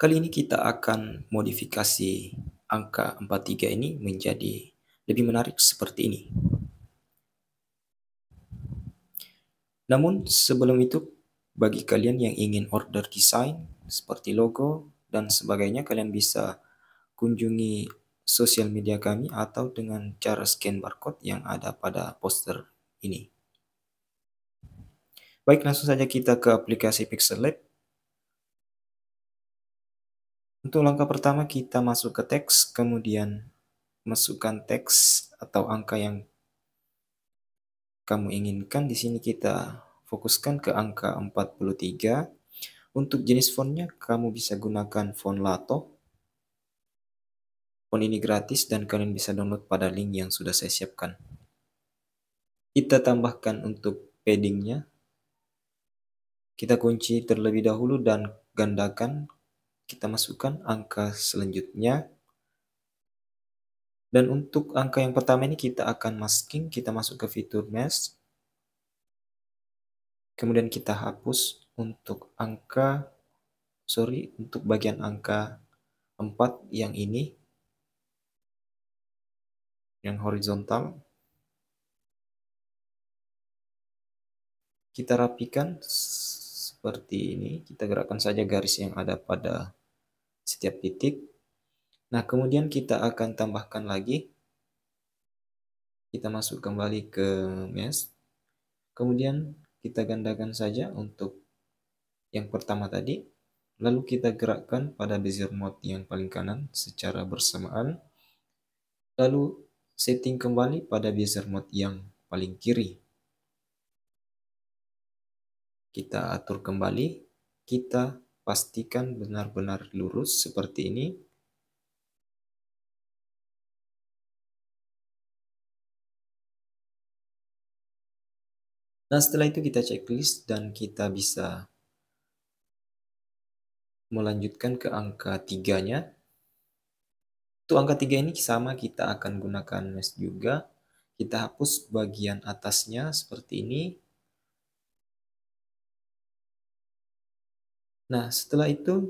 Kali ini kita akan modifikasi angka 43 ini menjadi lebih menarik seperti ini. Namun sebelum itu, bagi kalian yang ingin order desain seperti logo dan sebagainya, kalian bisa kunjungi sosial media kami atau dengan cara scan barcode yang ada pada poster ini. Baik, langsung saja kita ke aplikasi Pixel Lab untuk langkah pertama kita masuk ke teks, kemudian masukkan teks atau angka yang kamu inginkan. Di sini kita fokuskan ke angka 43. Untuk jenis fontnya kamu bisa gunakan font Lato. Font ini gratis dan kalian bisa download pada link yang sudah saya siapkan. Kita tambahkan untuk paddingnya. Kita kunci terlebih dahulu dan gandakan kita masukkan angka selanjutnya. Dan untuk angka yang pertama ini kita akan masking, kita masuk ke fitur mesh. Kemudian kita hapus untuk angka, sorry, untuk bagian angka 4 yang ini. Yang horizontal. Kita rapikan seperti ini. Kita gerakkan saja garis yang ada pada setiap titik. Nah, kemudian kita akan tambahkan lagi. Kita masuk kembali ke mesh. Kemudian kita gandakan saja untuk yang pertama tadi. Lalu kita gerakkan pada bezier mode yang paling kanan secara bersamaan. Lalu setting kembali pada bezier mode yang paling kiri. Kita atur kembali. Kita pastikan benar-benar lurus seperti ini. Nah, setelah itu kita checklist dan kita bisa melanjutkan ke angka tiganya. Untuk angka tiga ini sama kita akan gunakan mesh juga. Kita hapus bagian atasnya seperti ini. Nah, setelah itu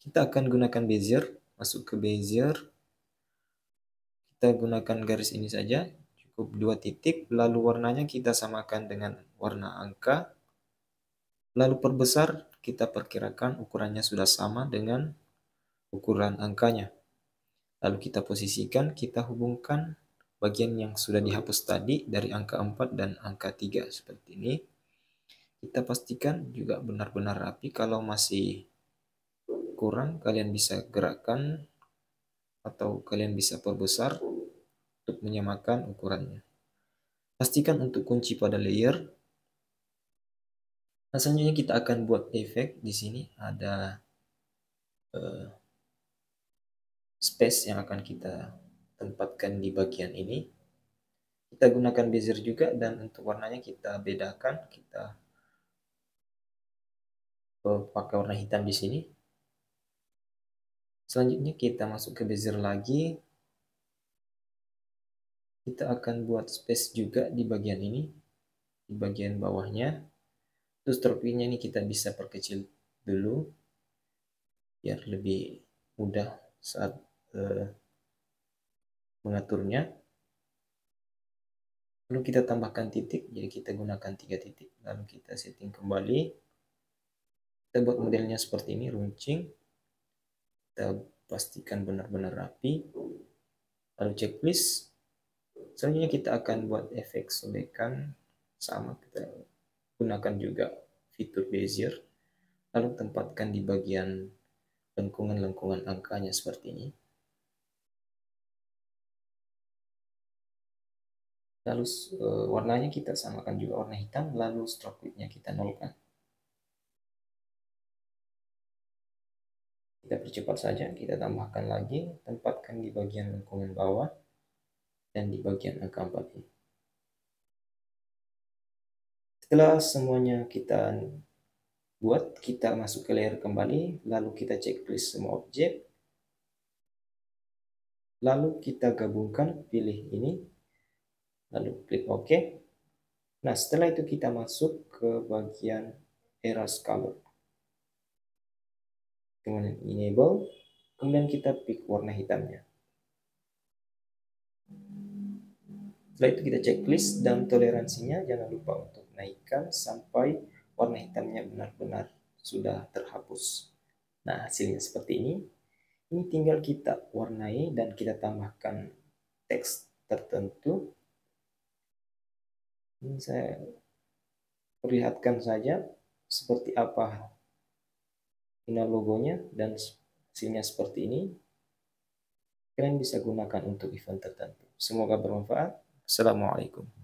kita akan gunakan bezier, masuk ke bezier. Kita gunakan garis ini saja, cukup dua titik, lalu warnanya kita samakan dengan warna angka. Lalu perbesar, kita perkirakan ukurannya sudah sama dengan ukuran angkanya. Lalu kita posisikan, kita hubungkan bagian yang sudah dihapus tadi dari angka 4 dan angka 3 seperti ini kita pastikan juga benar-benar rapi. Kalau masih kurang, kalian bisa gerakkan atau kalian bisa perbesar untuk menyamakan ukurannya. Pastikan untuk kunci pada layer. Nah, selanjutnya kita akan buat efek di sini ada uh, space yang akan kita tempatkan di bagian ini. Kita gunakan bezier juga dan untuk warnanya kita bedakan, kita pakai warna hitam di sini. Selanjutnya kita masuk ke bezier lagi. Kita akan buat space juga di bagian ini, di bagian bawahnya. Terus tropinya ini kita bisa perkecil dulu biar lebih mudah saat uh, mengaturnya. Lalu kita tambahkan titik, jadi kita gunakan tiga titik. Lalu kita setting kembali kita buat modelnya seperti ini runcing kita pastikan benar-benar rapi lalu checklist selanjutnya kita akan buat efek sobekan sama kita gunakan juga fitur bezier lalu tempatkan di bagian lengkungan-lengkungan angkanya seperti ini lalu eh, warnanya kita samakan juga warna hitam lalu stroke width-nya kita nolkan Kita percepat saja, kita tambahkan lagi, tempatkan di bagian lengkungan bawah dan di bagian angka 4 Setelah semuanya kita buat, kita masuk ke layer kembali, lalu kita checklist semua objek. Lalu kita gabungkan, pilih ini, lalu klik OK. Nah, setelah itu kita masuk ke bagian era Color dengan enable, kemudian kita pick warna hitamnya. Setelah itu kita checklist dan toleransinya jangan lupa untuk naikkan sampai warna hitamnya benar-benar sudah terhapus. Nah hasilnya seperti ini. Ini tinggal kita warnai dan kita tambahkan teks tertentu. Ini saya perlihatkan saja seperti apa final logonya dan hasilnya seperti ini. Kalian bisa gunakan untuk event tertentu. Semoga bermanfaat. Assalamualaikum.